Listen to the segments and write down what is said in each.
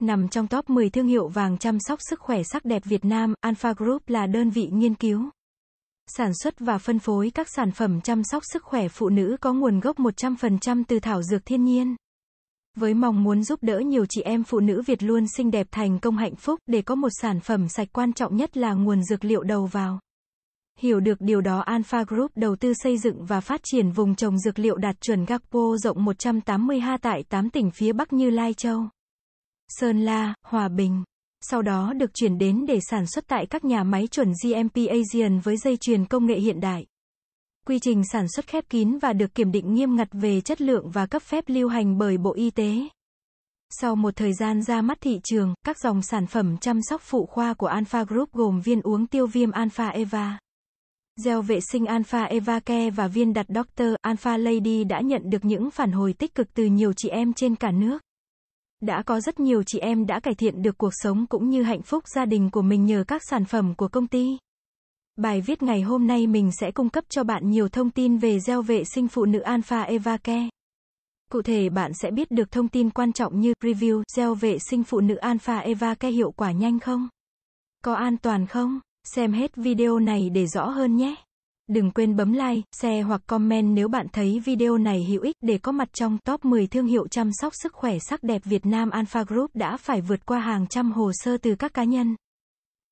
Nằm trong top 10 thương hiệu vàng chăm sóc sức khỏe sắc đẹp Việt Nam, Alpha Group là đơn vị nghiên cứu, sản xuất và phân phối các sản phẩm chăm sóc sức khỏe phụ nữ có nguồn gốc 100% từ thảo dược thiên nhiên. Với mong muốn giúp đỡ nhiều chị em phụ nữ Việt luôn xinh đẹp thành công hạnh phúc để có một sản phẩm sạch quan trọng nhất là nguồn dược liệu đầu vào. Hiểu được điều đó Alpha Group đầu tư xây dựng và phát triển vùng trồng dược liệu đạt chuẩn GACPO rộng 180 ha tại 8 tỉnh phía Bắc như Lai Châu. Sơn La, Hòa Bình. Sau đó được chuyển đến để sản xuất tại các nhà máy chuẩn GMP Asian với dây chuyền công nghệ hiện đại. Quy trình sản xuất khép kín và được kiểm định nghiêm ngặt về chất lượng và cấp phép lưu hành bởi Bộ Y tế. Sau một thời gian ra mắt thị trường, các dòng sản phẩm chăm sóc phụ khoa của Alpha Group gồm viên uống tiêu viêm Alpha Eva, gel vệ sinh Alpha Eva Care và viên đặt Doctor Alpha Lady đã nhận được những phản hồi tích cực từ nhiều chị em trên cả nước. Đã có rất nhiều chị em đã cải thiện được cuộc sống cũng như hạnh phúc gia đình của mình nhờ các sản phẩm của công ty. Bài viết ngày hôm nay mình sẽ cung cấp cho bạn nhiều thông tin về gel vệ sinh phụ nữ Alpha Evacare. Cụ thể bạn sẽ biết được thông tin quan trọng như review gel vệ sinh phụ nữ Alpha Evacare hiệu quả nhanh không? Có an toàn không? Xem hết video này để rõ hơn nhé. Đừng quên bấm like, share hoặc comment nếu bạn thấy video này hữu ích để có mặt trong top 10 thương hiệu chăm sóc sức khỏe sắc đẹp Việt Nam Alpha Group đã phải vượt qua hàng trăm hồ sơ từ các cá nhân.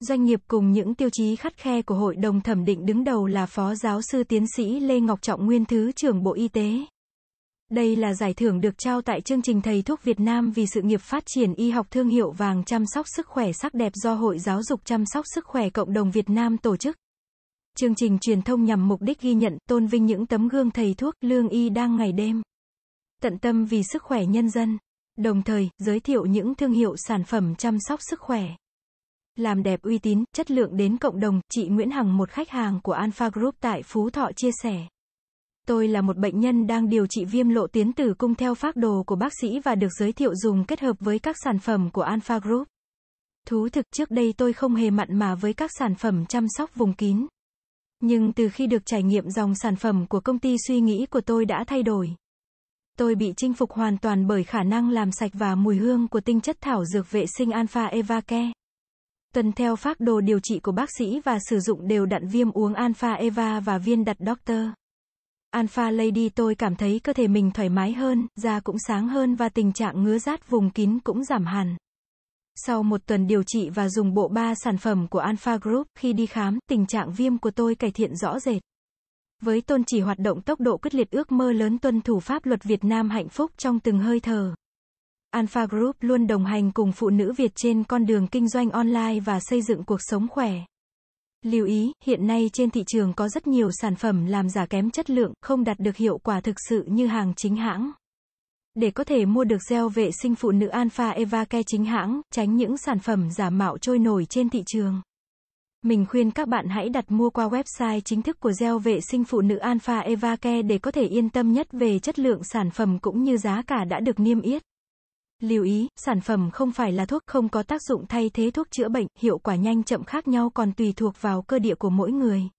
Doanh nghiệp cùng những tiêu chí khắt khe của hội đồng thẩm định đứng đầu là Phó Giáo sư Tiến sĩ Lê Ngọc Trọng Nguyên Thứ trưởng Bộ Y tế. Đây là giải thưởng được trao tại chương trình Thầy thuốc Việt Nam vì sự nghiệp phát triển y học thương hiệu vàng chăm sóc sức khỏe sắc đẹp do Hội Giáo dục chăm sóc sức khỏe cộng đồng Việt Nam tổ chức chương trình truyền thông nhằm mục đích ghi nhận, tôn vinh những tấm gương thầy thuốc, lương y đang ngày đêm. Tận tâm vì sức khỏe nhân dân. Đồng thời, giới thiệu những thương hiệu sản phẩm chăm sóc sức khỏe. Làm đẹp uy tín, chất lượng đến cộng đồng, chị Nguyễn Hằng một khách hàng của Alpha Group tại Phú Thọ chia sẻ. Tôi là một bệnh nhân đang điều trị viêm lộ tuyến tử cung theo phác đồ của bác sĩ và được giới thiệu dùng kết hợp với các sản phẩm của Alpha Group. Thú thực trước đây tôi không hề mặn mà với các sản phẩm chăm sóc vùng kín. Nhưng từ khi được trải nghiệm dòng sản phẩm của công ty suy nghĩ của tôi đã thay đổi. Tôi bị chinh phục hoàn toàn bởi khả năng làm sạch và mùi hương của tinh chất thảo dược vệ sinh Alpha Evacare. Tuần theo phác đồ điều trị của bác sĩ và sử dụng đều đặn viêm uống Alpha Eva và viên đặt Doctor. Alpha Lady tôi cảm thấy cơ thể mình thoải mái hơn, da cũng sáng hơn và tình trạng ngứa rát vùng kín cũng giảm hẳn. Sau một tuần điều trị và dùng bộ ba sản phẩm của Alpha Group, khi đi khám, tình trạng viêm của tôi cải thiện rõ rệt. Với tôn chỉ hoạt động tốc độ quyết liệt ước mơ lớn tuân thủ pháp luật Việt Nam hạnh phúc trong từng hơi thở. Alpha Group luôn đồng hành cùng phụ nữ Việt trên con đường kinh doanh online và xây dựng cuộc sống khỏe. Lưu ý, hiện nay trên thị trường có rất nhiều sản phẩm làm giả kém chất lượng, không đạt được hiệu quả thực sự như hàng chính hãng để có thể mua được gel vệ sinh phụ nữ Alpha Eva Ke chính hãng, tránh những sản phẩm giả mạo trôi nổi trên thị trường. Mình khuyên các bạn hãy đặt mua qua website chính thức của gel vệ sinh phụ nữ Alpha Eva Ke để có thể yên tâm nhất về chất lượng sản phẩm cũng như giá cả đã được niêm yết. Lưu ý, sản phẩm không phải là thuốc, không có tác dụng thay thế thuốc chữa bệnh, hiệu quả nhanh chậm khác nhau còn tùy thuộc vào cơ địa của mỗi người.